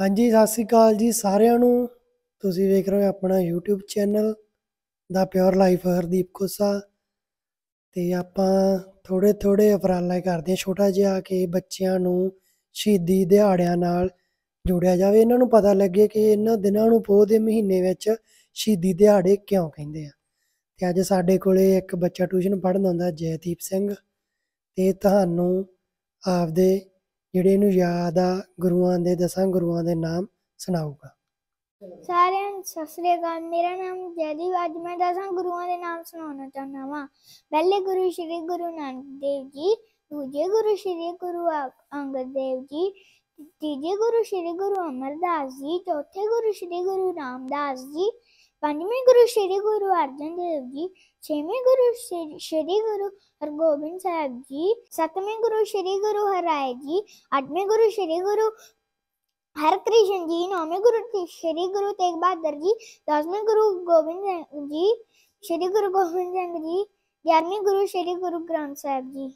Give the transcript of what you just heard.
ਹਾਂਜੀ ਸਤਿ ਸ੍ਰੀ ਅਕਾਲ ਜੀ ਸਾਰਿਆਂ ਨੂੰ ਤੁਸੀਂ ਵੇਖ ਰਹੇ ਹੋ ਆਪਣਾ YouTube ਚੈਨਲ ਦਾ ਪਿਓਰ ਲਾਈਫ ਹਰਦੀਪ ਕੋਸਾ ਤੇ ਆਪਾਂ ਥੋੜੇ ਥੋੜੇ ਉਪਰਾਲੇ ਕਰਦੇ ਹਾਂ ਛੋਟਾ ਜਿਹਾ ਕਿ ਬੱਚਿਆਂ ਨੂੰ ਸ਼ਹੀਦੀ ਦਿਹਾੜਿਆਂ ਨਾਲ ਜੋੜਿਆ ਜਾਵੇ ਇਹਨਾਂ ਨੂੰ ਪਤਾ ਲੱਗੇ ਕਿ ਇਹਨਾਂ ਦਿਨਾਂ ਨੂੰ ਪੋਹ ਦੇ ਮਹੀਨੇ ਵਿੱਚ ਸ਼ਹੀਦੀ ਦਿਹਾੜੇ ਕਿਉਂ ਕਹਿੰਦੇ ਆ ਤੇ ਅੱਜ ਸਾਡੇ ਕੋਲੇ ਇੱਕ ਬੱਚਾ ਟਿਊਸ਼ਨ ਪੜ੍ਹਨ ਆਉਂਦਾ ਜੈਦੀਪ ਸਿੰਘ ਤੇ ਤੁਹਾਨੂੰ ਆਪਦੇ ਜਿਹੜੇ ਇਹਨੂੰ ਯਾਦ ਆ ਗੁਰੂਆਂ ਦੇ ਦਸਾਂ ਗੁਰੂਆਂ ਦੇ ਨਾਮ ਸੁਣਾਊਗਾ ਸਾਰਿਆਂ ਸਸਰੇ ਸਤਿ ਮੇਰਾ ਨਾਮ ਜੈਦੀ ਅੱਜ ਮੈਂ ਦਸਾਂ ਗੁਰੂਆਂ ਦੇ ਨਾਮ ਸੁਣਾਉਣਾ ਚਾਹੁੰਦਾ ਹਾਂ ਪਹਿਲੇ ਗੁਰੂ ਸ੍ਰੀ ਗੁਰੂ ਨਾਨਕ ਦੇਵ ਜੀ ਦੂਜੇ ਗੁਰੂ ਸ੍ਰੀ ਗੁਰੂ ਅੰਗਦ ਦੇਵ ਜੀ ਤੀਜੇ ਗੁਰੂ ਸ੍ਰੀ ਗੁਰੂ ਅਮਰਦਾਸ ਜੀ ਚੌਥੇ ਗੁਰੂ ਸ੍ਰੀ ਗੁਰੂ ਰਾਮਦਾਸ ਜੀ ਪੰਜਵੇਂ ਗੁਰੂ ਸ੍ਰੀ ਗੁਰੂ ਅਰਜਨ ਦੇਵ ਜੀ ਛੇਵੇਂ ਗੁਰੂ ਸ੍ਰੀ ਗੁਰੂ ਹਰਗੋਬਿੰਦ ਸਾਹਿਬ ਜੀ ਸੱਤਵੇਂ ਗੁਰੂ ਸ੍ਰੀ ਗੁਰੂ ਹਰਾਈ ਜੀ ਅੱਠਵੇਂ ਗੁਰੂ ਸ੍ਰੀ ਗੁਰੂ ਹਰਕ੍ਰਿਸ਼ਨ ਜੀ ਨੌਵੇਂ ਗੁਰੂ ਸ੍ਰੀ ਗੁਰੂ ਤੇਗ ਬਹਾਦਰ ਜੀ ਦਸਵੇਂ ਗੁਰੂ ਗੋਬਿੰਦ ਜੀ ਸ੍ਰੀ ਗੁਰੂ ਗੋਬਿੰਦ ਸਿੰਘ ਜੀ ਗਿਆਰਵੇਂ ਗੁਰੂ ਸ੍ਰੀ ਗੁਰੂ ਗ੍ਰੰਥ ਸਾਹਿਬ ਜੀ